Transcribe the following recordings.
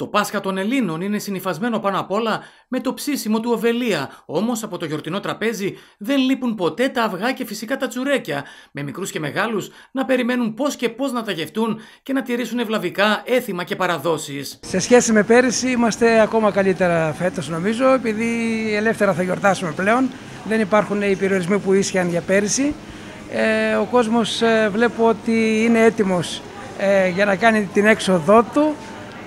Το Πάσχα των Ελλήνων είναι συνηθισμένο πάνω απ' όλα με το ψήσιμο του Οβελία, όμως από το γιορτινό τραπέζι δεν λείπουν ποτέ τα αυγά και φυσικά τα τσουρέκια, με μικρούς και μεγάλους να περιμένουν πώς και πώς να τα γευτούν και να τηρήσουν ευλαβικά έθιμα και παραδόσεις. Σε σχέση με πέρυσι είμαστε ακόμα καλύτερα φέτος, νομίζω, επειδή ελεύθερα θα γιορτάσουμε πλέον. Δεν υπάρχουν οι περιορισμοί που ίσχυαν για πέρυσι. Ε, ο κόσμος ε, βλέπω ότι είναι έτοιμος ε, για να κάνει την έξοδό του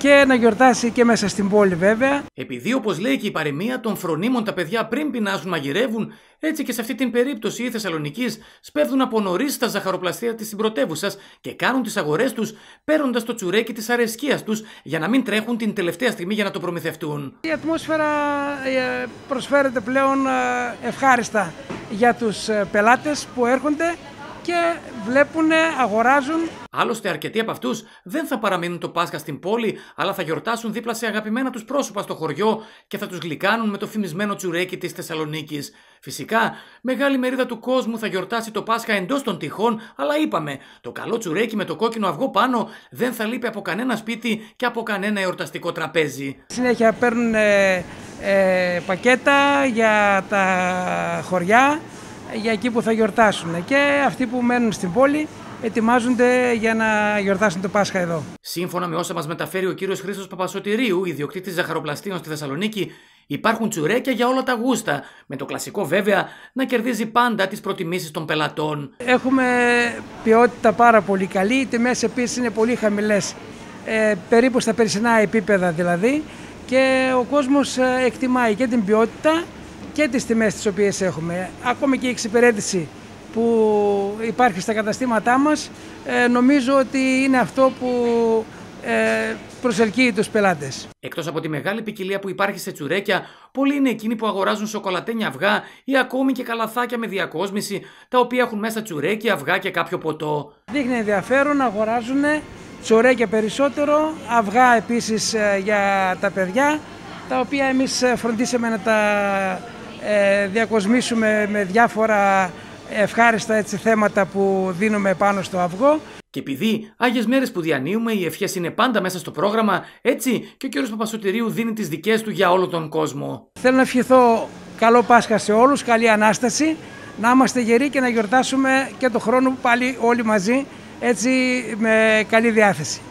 και να γιορτάσει και μέσα στην πόλη βέβαια. Επειδή όπως λέει και η παροιμία των φρονίμων τα παιδιά πριν πεινάσουν μαγειρεύουν, έτσι και σε αυτή την περίπτωση οι Θεσσαλονικοί σπέβδουν από νωρίς στα ζαχαροπλαστεία της συμπρωτεύουσας... και κάνουν τις αγορές τους παίρνοντας το τσουρέκι της αρεσκίας τους για να μην τρέχουν την τελευταία στιγμή για να το προμηθευτούν. Η ατμόσφαιρα ε, προσφέρεται πλέον ε, ευχάριστα για τους ε, πελάτες που έρχονται και βλέπουν, αγοράζουν. Άλλωστε, αρκετοί από αυτούς δεν θα παραμείνουν το Πάσχα στην πόλη, αλλά θα γιορτάσουν δίπλα σε αγαπημένα τους πρόσωπα στο χωριό και θα τους γλυκάνουν με το φημισμένο τσουρέκι της Θεσσαλονίκης. Φυσικά, μεγάλη μερίδα του κόσμου θα γιορτάσει το Πάσχα εντός των τυχών, αλλά είπαμε, το καλό τσουρέκι με το κόκκινο αυγό πάνω δεν θα λείπει από κανένα σπίτι και από κανένα εορταστικό τραπέζι. Συνέχεια παίρνουν ε, πακέτα για τα χωριά για εκεί που θα γιορτάσουν. Και αυτοί που μένουν στην πόλη ετοιμάζονται για να γιορτάσουν το Πάσχα εδώ. Σύμφωνα με όσα μας μεταφέρει ο κύριος Χρήστος Παπασωτηρίου, ιδιοκτήτης ζαχαροπλαστείων στη Θεσσαλονίκη, υπάρχουν τσουρέκια για όλα τα γούστα. Με το κλασικό βέβαια να κερδίζει πάντα τις προτιμήσεις των πελατών. Έχουμε ποιότητα πάρα πολύ καλή. Οι τιμές επίσης είναι πολύ χαμηλές. Ε, περίπου στα περσινά επίπεδα δηλαδή και ο κόσμος ε, εκτιμάει και την ποιότητα και τις τιμές τις οποίες έχουμε, ακόμη και η εξυπηρέτηση που υπάρχει στα καταστήματά μας, ε, νομίζω ότι είναι αυτό που ε, προσελκύει τους πελάτες. Εκτός από τη μεγάλη ποικιλία που υπάρχει σε τσουρέκια, πολλοί είναι εκείνοι που αγοράζουν σοκολατένια αυγά ή ακόμη και καλαθάκια με διακόσμηση, τα οποία έχουν μέσα τσουρέκια, αυγά και κάποιο ποτό. Δείχνει ενδιαφέρον, αγοράζουν τσουρέκια περισσότερο, αυγά επίσης ε, για τα παιδιά, τα οποία εμείς ε, φροντίσαμε να τα ε, διακοσμήσουμε με διάφορα ευχάριστα έτσι, θέματα που δίνουμε πάνω στο αυγό. Και επειδή Άγιες Μέρες που διανύουμε, οι ευχές είναι πάντα μέσα στο πρόγραμμα, έτσι και ο κ. Παπασωτηρίου δίνει τις δικές του για όλο τον κόσμο. Θέλω να ευχηθώ καλό Πάσχα σε όλους, καλή ανάσταση, να είμαστε γεροί και να γιορτάσουμε και το χρόνο πάλι όλοι μαζί, έτσι με καλή διάθεση.